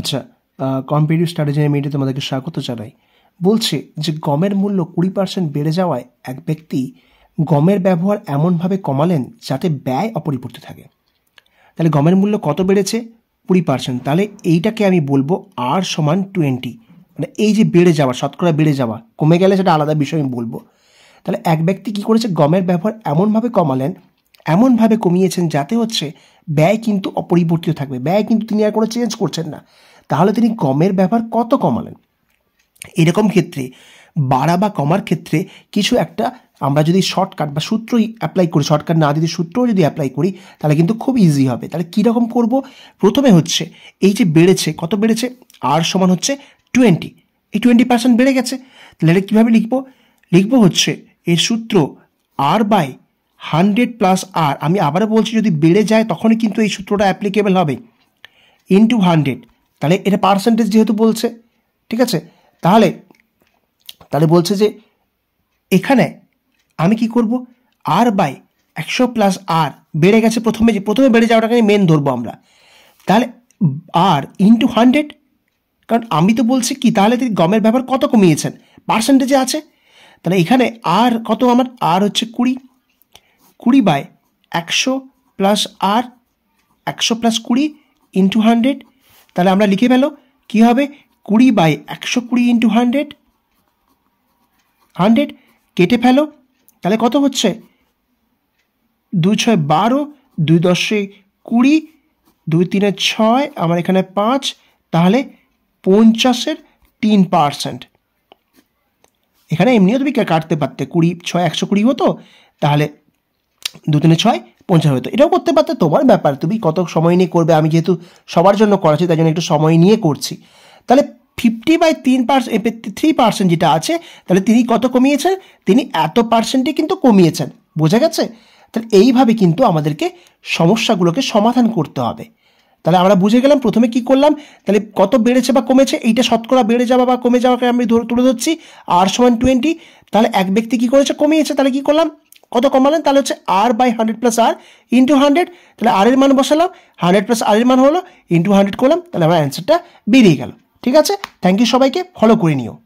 আচ্ছা competitive strategy মিটে তোমাদেরকে স্বাগত জানাই বলছে যে গমের মূল্য কুড়ি পার্সেন্ট বেড়ে যাওয়ায় এক ব্যক্তি গমের ব্যবহার এমনভাবে কমালেন যাতে ব্যয় অপরিবর্তিত থাকে তাহলে গমের মূল্য কত বেড়েছে কুড়ি পার্সেন্ট তাহলে এইটাকে আমি বলবো আর সমান টোয়েন্টি মানে এই যে বেড়ে যাওয়া শতকরা বেড়ে যাওয়া কমে গেলে সেটা আলাদা বিষয় আমি বলবো তাহলে এক ব্যক্তি কি করেছে গমের ব্যবহার এমনভাবে কমালেন এমনভাবে কমিয়েছেন যাতে হচ্ছে ব্যয় কিন্তু অপরিবর্তিত থাকবে ব্যয় কিন্তু তিনি আর কোনো চেঞ্জ করছেন না তাহলে তিনি কমের ব্যবহার কত কমালেন এরকম ক্ষেত্রে বাড়া বা কমার ক্ষেত্রে কিছু একটা আমরা যদি শর্টকাট বা সূত্রই অ্যাপ্লাই করি শর্টকাট না দিতে সূত্রও যদি অ্যাপ্লাই করি তাহলে কিন্তু খুব ইজি হবে তাহলে কীরকম করব প্রথমে হচ্ছে এই যে বেড়েছে কত বেড়েছে আর সমান হচ্ছে টোয়েন্টি এই টোয়েন্টি পার্সেন্ট বেড়ে গেছে তাহলে এটা কীভাবে লিখবো লিখবো হচ্ছে এর সূত্র R by hundred plus R আমি আবারও বলছি যদি বেড়ে যায় তখনই কিন্তু এই সূত্রটা অ্যাপ্লিকেবল হবে ইন্টু হান্ড্রেড তাহলে এটা পার্সেন্টেজ যেহেতু বলছে ঠিক আছে তাহলে তাহলে বলছে যে এখানে আমি কি করব আর বাই একশো প্লাস আর বেড়ে গেছে প্রথমে যে প্রথমে বেড়ে যাওয়াটাকে মেন ধরবো আমরা তাহলে আর ইন্টু হান্ড্রেড কারণ আমি তো বলছি কি তাহলে তিনি গমের ব্যবহার কত কমিয়েছেন পার্সেন্টেজে আছে তাহলে এখানে আর কত আমার আর হচ্ছে কুড়ি কুড়ি বাই একশো প্লাস আর একশো প্লাস কুড়ি ইন্টু হান্ড্রেড তাহলে আমরা লিখে ফেলো কি হবে কুড়ি বাই একশো কুড়ি ইন্টু হান্ড্রেড হান্ড্রেড কেটে ফেলো তাহলে কত হচ্ছে দুই ছয় বারো দুই দশে কুড়ি দুই তিনে ছয় আমার এখানে পাঁচ তাহলে পঞ্চাশের তিন পার্সেন্ট এখানে এমনিও তুমি কাটতে পারতে কুড়ি ছয় একশো কুড়ি হতো তাহলে দু তিনে ছয় পঞ্চাশ তো এটাও করতে পারতে তোমার ব্যাপার তুমি কত সময় নিয়ে করবে আমি যেহেতু সবার জন্য করাচ্ছি তাই জন্য একটু সময় নিয়ে করছি তাহলে ফিফটি বাই তিন পার্সেন্ট থ্রি পার্সেন্ট যেটা আছে তাহলে তিনি কত কমিয়েছেন তিনি এত পার্সেন্টই কিন্তু কমিয়েছেন বোঝা গেছে তাহলে এইভাবে কিন্তু আমাদেরকে সমস্যাগুলোকে সমাধান করতে হবে তাহলে আমরা বুঝে গেলাম প্রথমে কি করলাম তাহলে কত বেড়েছে বা কমেছে এইটা শতকরা বেড়ে যাওয়া বা কমে যাওয়াকে আমি তুলে ধরছি আর সমান টোয়েন্টি তাহলে এক ব্যক্তি কি করেছে কমিয়েছে তাহলে কি করলাম কত কমালেন তাহলে হচ্ছে R by hundred plus R into hundred তাহলে আর এর মান বসালাম হান্ড্রেড প্লাস আর এর মান হলো ইন্টু হান্ড্রেড করলাম তাহলে আমার অ্যান্সারটা বেরিয়ে গেল ঠিক আছে থ্যাংক ইউ সবাইকে ফলো করে নিও